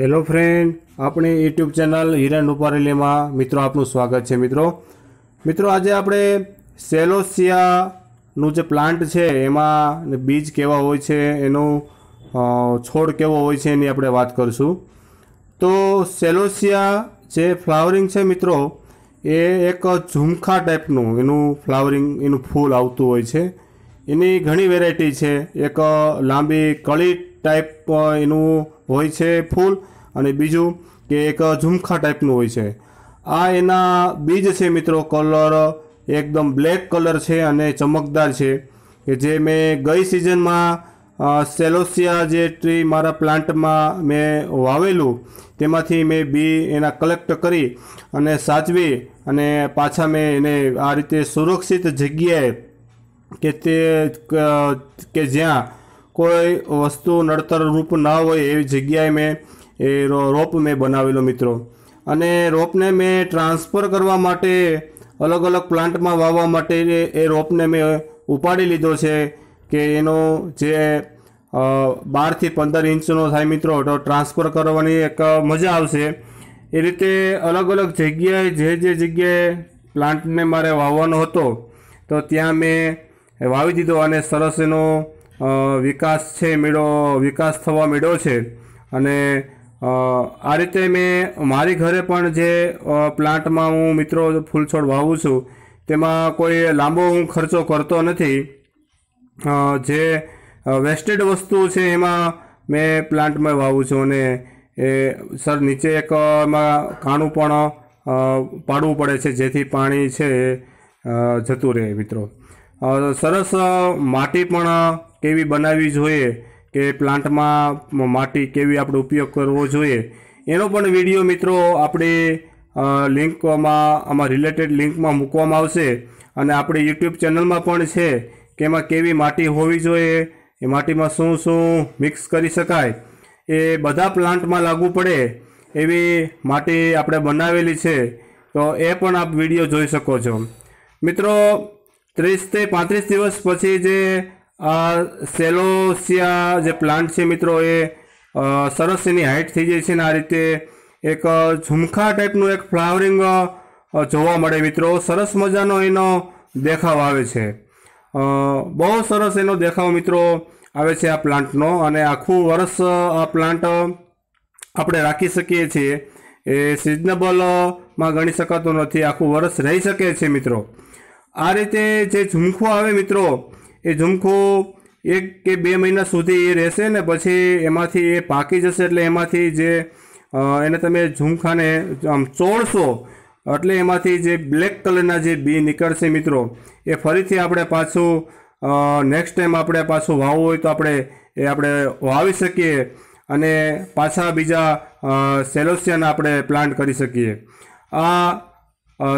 hello friend આપણે YouTube channel Hiran રૂપારેલીમાં મિત્રો આપનું સ્વાગત છે મિત્રો મિત્રો આજે આપણે સેલોસિયાનું જે પ્લાન્ટ છે એમાં બીજ કેવા હોય છે એનું છોડ કેવો હોય છે એની આપણે વાત કરીશું તો સેલોસિયા જે ફ્લાવરિંગ છે મિત્રો એ એક ઝુમખા ટાઈપનું એનું ફ્લાવરિંગ એનું ફૂલ આવતું હોય છે એની ઘણી વેરાયટી છે એક લાંબી કળી ટાઈપ એનું હોય છે ફૂલ અને બીજું કે એક ઝુમખા ટાઈપનું હોય છે આ એના બીજ છે મિત્રો કલર એકદમ બ્લેક કલર છે અને ચમકદાર છે કે જે મેં ગઈ સિઝનમાં સેલોસિયા જે ટ્રી મારા પ્લાન્ટમાં મેં વાવેલું તેમાંથી મેં બી એના કલેક્ટ કરી અને સાચવી અને પાછા મેં એને આ રીતે સુરક્ષિત જગ્યાએ કે તે કે જ્યાં કોઈ વસ્તુ નડતર રૂપ ના હોય એવી જગ્યાએ મેં એ રોપ મેં બનાવેલો મિત્રો અને રોપને મેં ટ્રાન્સફર કરવા માટે અલગ અલગ પ્લાન્ટમાં વાવવા માટે એ રોપને મેં ઉપાડી લીધો છે કે એનો જે બારથી પંદર ઇંચનો થાય મિત્રો તો ટ્રાન્સફર કરવાની એક મજા આવશે એ રીતે અલગ અલગ જગ્યાએ જે જે જગ્યાએ પ્લાન્ટને મારે વાવવાનો હતો તો ત્યાં મેં વાવી દીધો અને સરસ એનો વિકાસ છે મેળો વિકાસ થવા મેળ્યો છે અને આ રીતે મેં મારી ઘરે પણ જે પ્લાન્ટમાં હું મિત્રો ફૂલ છોડ વાવું છું તેમાં કોઈ લાંબો હું ખર્ચો કરતો નથી જે વેસ્ટેડ વસ્તુ છે એમાં મેં પ્લાન્ટમાં વાવું છું અને એ સર નીચે એકમાં કાણું પણ પાડવું પડે છે જેથી પાણી છે જતું રહે મિત્રો સરસ માટી પણ કેવી બનાવવી જોઈએ કે પ્લાન્ટમાં માટી કેવી આપણે ઉપયોગ કરવો જોઈએ એનો પણ વિડીયો મિત્રો આપણે લિંકમાં આમાં રિલેટેડ લિંકમાં મૂકવામાં આવશે અને આપણે યુટ્યુબ ચેનલમાં પણ છે કે એમાં કેવી માટી હોવી જોઈએ એ માટીમાં શું શું મિક્સ કરી શકાય એ બધા પ્લાન્ટમાં લાગુ પડે એવી માટી આપણે બનાવેલી છે તો એ પણ આપ વિડીયો જોઈ શકો છો મિત્રો ત્રીસથી પાંત્રીસ દિવસ પછી જે આ સેલોસિયા જે પ્લાન્ટ છે મિત્રો એ સરસ એની હાઇટ થઈ જાય છે ને આ રીતે એક ઝુમખા ટાઈપનું એક ફ્લાવરિંગ જોવા મળે મિત્રો સરસ મજાનો એનો દેખાવ આવે છે બહુ સરસ એનો દેખાવ મિત્રો આવે છે આ પ્લાન્ટનો અને આખું વર્ષ આ પ્લાન્ટ આપણે રાખી શકીએ છીએ એ સિઝનેબલમાં ગણી શકાતો નથી આખું વર્ષ રહી શકે છે મિત્રો આ રીતે જે ઝુમખો આવે મિત્રો એ ઝુમખો એક કે બે મહિના સુધી એ રહેશે ને પછી એમાંથી એ પાકી જશે એટલે એમાંથી જે એને તમે ઝુમખાને આમ ચોળશો એટલે એમાંથી જે બ્લેક કલરના જે બી નીકળશે મિત્રો એ ફરીથી આપણે પાછું નેક્સ્ટ ટાઈમ આપણે પાછું વાવવું હોય તો આપણે એ આપણે વાવી શકીએ અને પાછા બીજા સેલોસિયાના આપણે પ્લાન્ટ કરી શકીએ આ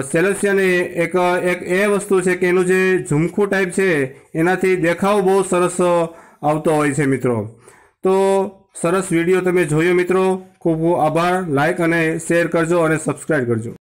સેલેસિયન એક એક એ વસ્તુ છે કે એનું જે ઝુમખું ટાઈપ છે એનાથી દેખાવ બહુ સરસ આવતો હોય છે મિત્રો તો સરસ વિડીયો તમે જોયો મિત્રો ખૂબ ખૂબ આભાર લાઇક અને શેર કરજો અને સબસ્ક્રાઈબ કરજો